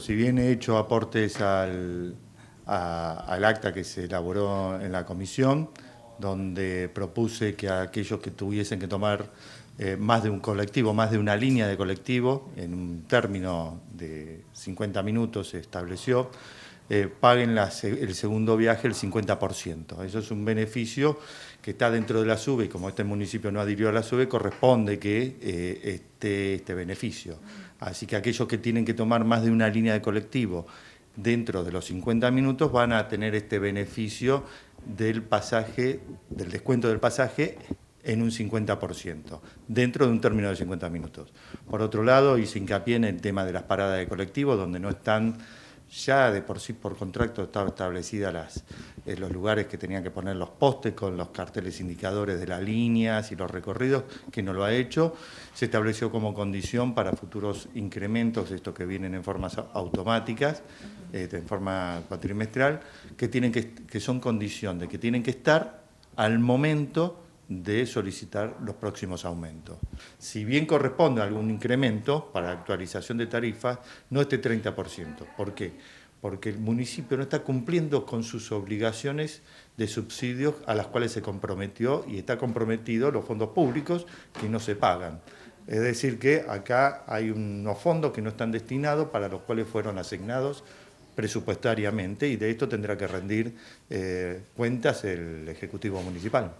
si bien he hecho aportes al, acta que se elaboró en la comisión, donde propuse que aquellos que tuviesen que tomar eh, más de un colectivo, más de una línea de colectivo, en un término de 50 minutos se estableció, eh, paguen el segundo viaje el 50%. Eso es un beneficio que está dentro de la SUBE y como este municipio no adhirió a la SUBE, corresponde que eh, esté este beneficio. Así que aquellos que tienen que tomar más de una línea de colectivo dentro de los 50 minutos van a tener este beneficio del pasaje, del descuento del pasaje en un 50%, dentro de un término de 50 minutos. Por otro lado, hice hincapié en el tema de las paradas de colectivo, donde no están ya de por sí por contrato estaba establecidas las, eh, los lugares que tenían que poner los postes con los carteles indicadores de las líneas y los recorridos, que no lo ha hecho. Se estableció como condición para futuros incrementos, estos que vienen en formas automáticas, en eh, forma cuatrimestral, que, tienen que, que son condición de que tienen que estar al momento de solicitar los próximos aumentos. Si bien corresponde algún incremento para actualización de tarifas, no este 30%. ¿Por qué? Porque el municipio no está cumpliendo con sus obligaciones de subsidios a las cuales se comprometió y está comprometido los fondos públicos que no se pagan. Es decir, que acá hay unos fondos que no están destinados para los cuales fueron asignados presupuestariamente y de esto tendrá que rendir eh, cuentas el Ejecutivo Municipal.